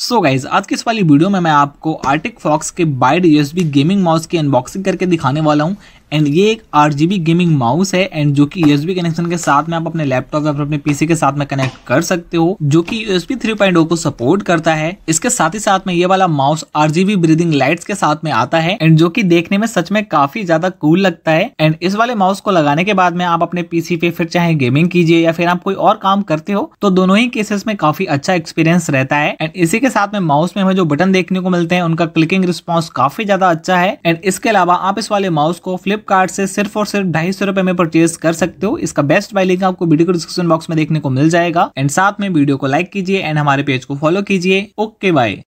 सो so guys आज की इस वाली वीडियो में मैं आपको आर्टिक फॉक्स के बाइड यूएसबी गेमिंग माउस की अनबॉक्सिंग करके दिखाने वाला हूँ एंड ये एक आर गेमिंग माउस है एंड जो कि यूएसबी कनेक्शन के साथ में आप अपने लैपटॉप या अपने पीसी के साथ में कनेक्ट कर सकते हो जो कि यूएसबी 3.0 को सपोर्ट करता है इसके साथ ही साथ में ये वाला माउस आरजीबी ब्रीदिंग लाइट्स के साथ में आता है एंड जो कि देखने में सच में काफी ज्यादा कूल लगता है एंड इस वाले माउस को लगाने के बाद में आप अपने पीसी पे फिर चाहे गेमिंग कीजिए या फिर आप कोई और काम करते हो तो दोनों ही केसेस में काफी अच्छा एक्सपीरियंस रहता है एंड इसी के इसके साथ में माउस में हमें जो बटन देखने को मिलते हैं उनका क्लिकिंग रिस्पॉन्स काफी ज्यादा अच्छा है एंड इसके अलावा आप इस वाले माउस को फ्लिपकार्ट से सिर्फ और सिर्फ ढाई सौ रुपए में परचेज कर सकते हो इसका बेस्ट बाय लिंक आपको वीडियो को डिस्क्रिप्शन बॉक्स में देखने को मिल जाएगा एंड साथ में वीडियो को लाइक कीजिए एंड हमारे पेज को फॉलो कीजिए ओके बाय